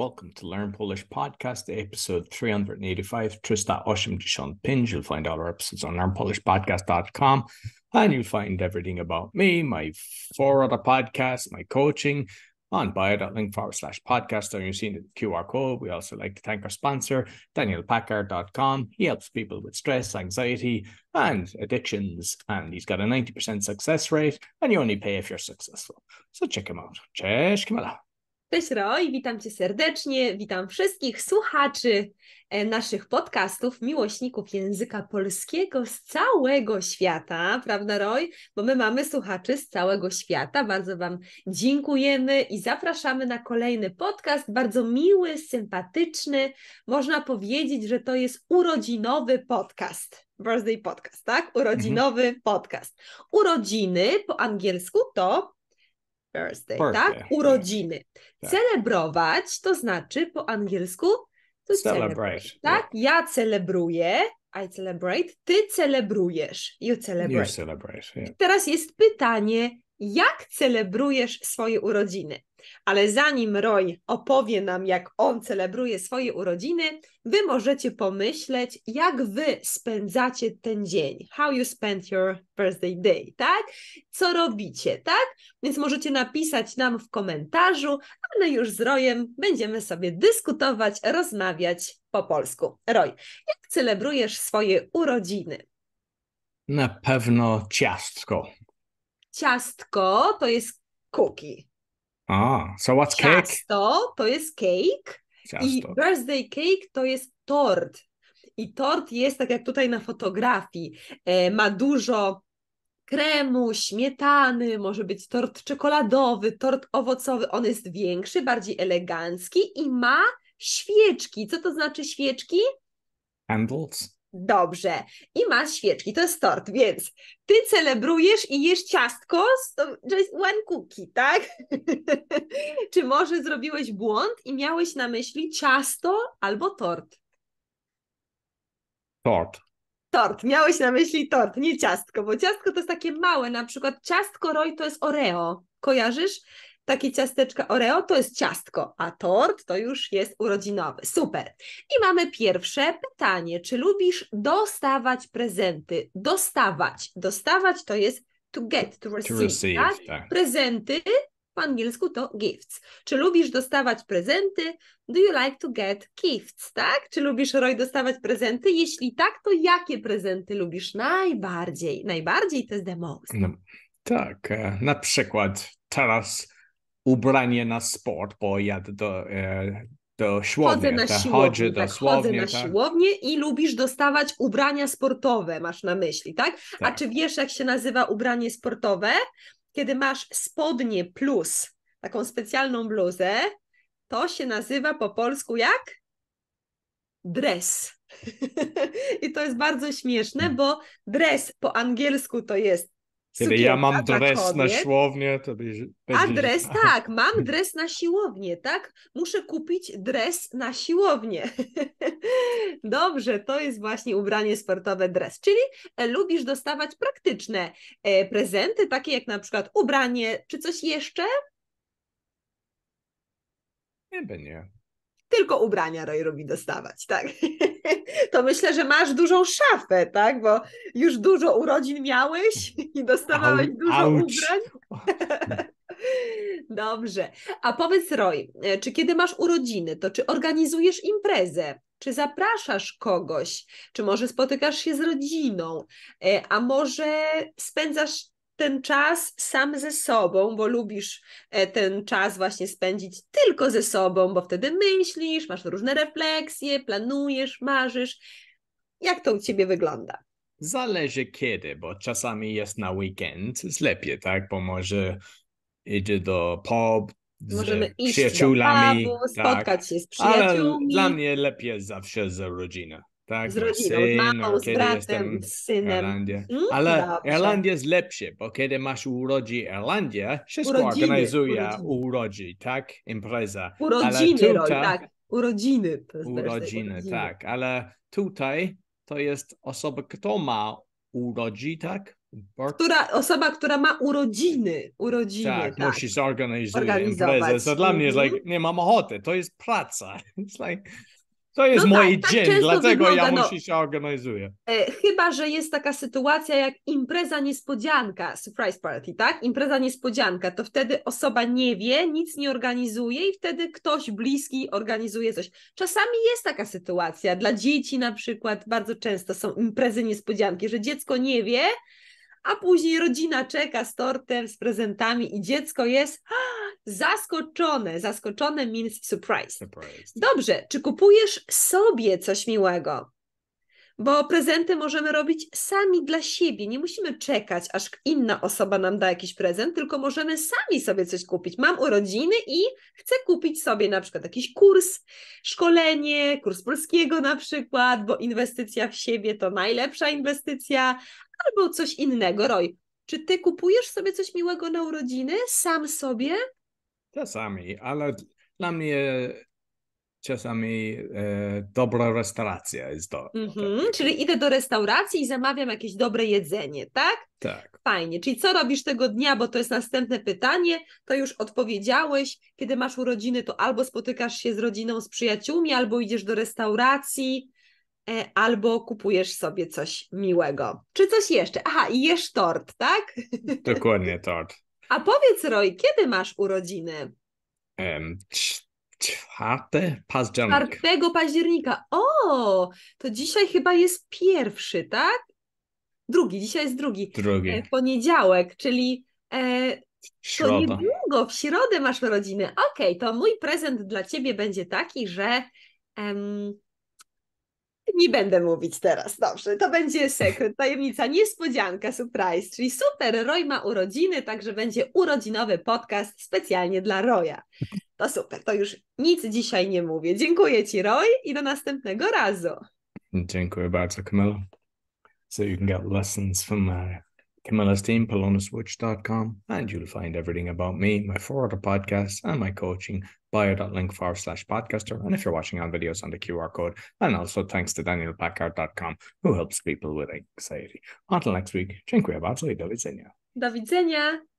Welcome to Learn Polish Podcast, episode 385. Trista Oshim Dishon Pinge. You'll find all our episodes on learnpolishpodcast.com. And you'll find everything about me, my four other podcasts, my coaching on bio.link forward slash podcast. And you've seen the QR code. We also like to thank our sponsor, danielpackard.com. He helps people with stress, anxiety, and addictions. And he's got a 90% success rate, and you only pay if you're successful. So check him out. Cześć, Kamala. Cześć roj, witam Cię serdecznie, witam wszystkich słuchaczy e, naszych podcastów, miłośników języka polskiego z całego świata, prawda roj? Bo my mamy słuchaczy z całego świata. Bardzo Wam dziękujemy i zapraszamy na kolejny podcast, bardzo miły, sympatyczny. Można powiedzieć, że to jest urodzinowy podcast. Birthday podcast, tak? Urodzinowy mhm. podcast. Urodziny po angielsku to birthday, tak? birthday tak? Urodziny. Tak. Celebrować to znaczy po angielsku to celebrate, celebrate tak? Yeah. Tak. Ja celebruję, I celebrate, ty celebrujesz, you celebrate. You celebrate yeah. Teraz jest pytanie, jak celebrujesz swoje urodziny? Ale zanim Roy opowie nam, jak on celebruje swoje urodziny, wy możecie pomyśleć, jak wy spędzacie ten dzień. How you spend your birthday day, tak? Co robicie, tak? Więc możecie napisać nam w komentarzu, a my już z Rojem będziemy sobie dyskutować, rozmawiać po polsku. Roy, jak celebrujesz swoje urodziny? Na pewno ciastko. Ciastko to jest cookie. A, so what's cake? Ciasto to jest cake Ciasto. i birthday cake to jest tort. I tort jest, tak jak tutaj na fotografii, e, ma dużo kremu, śmietany, może być tort czekoladowy, tort owocowy. On jest większy, bardziej elegancki i ma świeczki. Co to znaczy świeczki? Candles. Dobrze. I masz świeczki, to jest tort, więc ty celebrujesz i jesz ciastko, to jest one cookie, tak? Czy może zrobiłeś błąd i miałeś na myśli ciasto albo tort? Tort. Tort, miałeś na myśli tort, nie ciastko, bo ciastko to jest takie małe, na przykład ciastko roj to jest oreo, kojarzysz? takie ciasteczka Oreo to jest ciastko, a tort to już jest urodzinowy. Super. I mamy pierwsze pytanie. Czy lubisz dostawać prezenty? Dostawać. Dostawać to jest to get, to receive. To receive tak? Tak. Prezenty po angielsku to gifts. Czy lubisz dostawać prezenty? Do you like to get gifts, tak? Czy lubisz, Roy, dostawać prezenty? Jeśli tak, to jakie prezenty lubisz najbardziej? Najbardziej to jest the most. No, tak, e, na przykład teraz ubranie na sport, bo ja do, e, do siłowni, chodzę na siłownię, chodzę, tak, dosłownie, chodzę na tak. siłownię i lubisz dostawać ubrania sportowe, masz na myśli, tak? tak? A czy wiesz, jak się nazywa ubranie sportowe? Kiedy masz spodnie plus taką specjalną bluzę, to się nazywa po polsku jak? Dress. I to jest bardzo śmieszne, bo dress po angielsku to jest kiedy ja mam dres na, na siłownię, to będzie... A dres, tak, mam dres na siłownię, tak? Muszę kupić dres na siłownię. Dobrze, to jest właśnie ubranie sportowe dres, czyli e, lubisz dostawać praktyczne e, prezenty, takie jak na przykład ubranie, czy coś jeszcze? Nie by nie. Tylko ubrania Roy lubi dostawać, tak? to myślę, że masz dużą szafę, tak? Bo już dużo urodzin miałeś i dostawałeś Au, dużo ubrań. Dobrze. A powiedz Roy, czy kiedy masz urodziny, to czy organizujesz imprezę? Czy zapraszasz kogoś? Czy może spotykasz się z rodziną? E, a może spędzasz ten czas sam ze sobą, bo lubisz e, ten czas właśnie spędzić tylko ze sobą, bo wtedy myślisz, masz różne refleksje, planujesz, marzysz. Jak to u ciebie wygląda? Zależy kiedy, bo czasami jest na weekend, jest lepiej, tak? Bo może idzie do pub, z Możemy iść przyjaciółami, do pubu, spotkać tak. się z tak? przyjaciółmi. Ale dla mnie lepiej zawsze z rodziną. Tak, z rodziną, synu, z mamą, z bratem, z synem. Irlandia. No Ale dobrze. Irlandia jest lepsza, bo kiedy masz urodzi Irlandia, wszystko urodziny, organizuje, urodziny. urodzi, tak? Impreza. Urodziny, tutaj, tak. Urodziny. To jest urodziny, urodziny, tak. Ale tutaj to jest osoba, kto ma urodzi, tak? Birth? Która, osoba, która ma urodziny. Urodziny, tak. tak. Musi zorganizować imprezę. So dla mnie jest mhm. like, nie mam ochoty, to jest praca. It's like... To jest no mój tak, tak dzień, tak dlatego wygląda, ja no, muszę się organizuję. E, chyba, że jest taka sytuacja jak impreza niespodzianka, surprise party, tak? Impreza niespodzianka, to wtedy osoba nie wie, nic nie organizuje i wtedy ktoś bliski organizuje coś. Czasami jest taka sytuacja, dla dzieci na przykład bardzo często są imprezy niespodzianki, że dziecko nie wie, a później rodzina czeka z tortem, z prezentami i dziecko jest zaskoczone. Zaskoczone means surprise. Dobrze, czy kupujesz sobie coś miłego? Bo prezenty możemy robić sami dla siebie. Nie musimy czekać, aż inna osoba nam da jakiś prezent, tylko możemy sami sobie coś kupić. Mam urodziny i chcę kupić sobie na przykład jakiś kurs, szkolenie, kurs polskiego na przykład, bo inwestycja w siebie to najlepsza inwestycja, albo coś innego. Roj, czy ty kupujesz sobie coś miłego na urodziny sam sobie? Czasami, ale dla mnie czasami e, dobra restauracja jest dobra. Mhm, tak. Czyli idę do restauracji i zamawiam jakieś dobre jedzenie, tak? Tak. Fajnie. Czyli co robisz tego dnia, bo to jest następne pytanie, to już odpowiedziałeś. Kiedy masz urodziny, to albo spotykasz się z rodziną, z przyjaciółmi, albo idziesz do restauracji, e, albo kupujesz sobie coś miłego. Czy coś jeszcze? Aha, i jesz tort, tak? Dokładnie tort. A powiedz, Roy, kiedy masz urodziny? Um, czwarte października. 4 października. O, to dzisiaj chyba jest pierwszy, tak? Drugi, dzisiaj jest drugi. Drugi. E, poniedziałek, czyli e, Środa. to niedługo, w środę masz urodziny. Okej, okay, to mój prezent dla ciebie będzie taki, że em, nie będę mówić teraz, dobrze. To będzie sekret, tajemnica, niespodzianka, surprise. Czyli super, Roy ma urodziny, także będzie urodzinowy podcast specjalnie dla Roya. To super, to już nic dzisiaj nie mówię. Dziękuję Ci, Roy, i do następnego razu. Dziękuję bardzo, Camilla. So you can get lessons from Mary. MLSteamPolonaswitch.com, and you'll find everything about me, my four other podcasts, and my coaching, bio.link forward slash podcaster. And if you're watching on videos on the QR code, and also thanks to danielpackard.com, who helps people with anxiety. Until next week, dziękuję bardzo i do widzenia. Do widzenia.